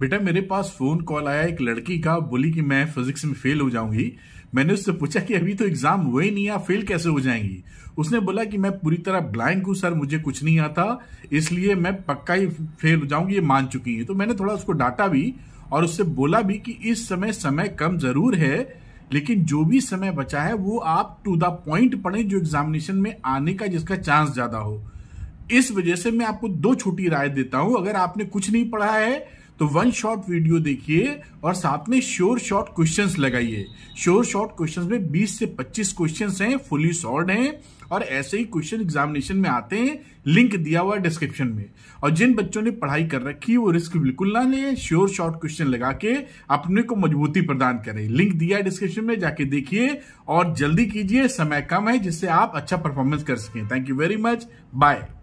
बेटा मेरे पास phone call आया एक लड़की का बोली कि मैं फिजिक्स में फेल हो जाऊंगी मैंने उससे पूछा कि अभी तो एग्जाम हुए ही नहीं आप फेल कैसे हो जाएंगी उसने बोला कि मैं पूरी तरह ब्लैंक हूं सर मुझे कुछ नहीं आता इसलिए मैं पक्का ही फेल हो जाऊंगी ये मान चुकी है तो मैंने थोड़ा उसको डांटा भी और उससे बोला भी कि इस समय समय कम जरूर है लेकिन जो भी समय बचा है वो आप टू द पॉइंट पढ़ें जो एग्जामिनेशन में आने का जिसका चांस ज्यादा हो इस वजह से मैं आपको दो छोटी राय देता हूं अगर आपने कुछ नहीं पढ़ा है तो वन शॉट वीडियो देखिए और साथ में श्योर शॉर्ट क्वेश्चंस लगाइए श्योर शॉर्ट क्वेश्चंस में 20 से 25 क्वेश्चंस हैं फुली सॉल्व हैं और ऐसे ही क्वेश्चन एग्जामिनेशन में आते हैं लिंक दिया हुआ डिस्क्रिप्शन में और जिन बच्चों ने पढ़ाई कर रखी है वो रिस्क बिल्कुल ना लें श्योर शॉर्ट क्वेश्चन लगा के अपने को मजबूती प्रदान करें लिंक दिया डिस्क्रिप्शन में जाके देखिए और जल्दी कीजिए समय कम है जिससे आप अच्छा परफॉर्मेंस कर सकें thank you very much bye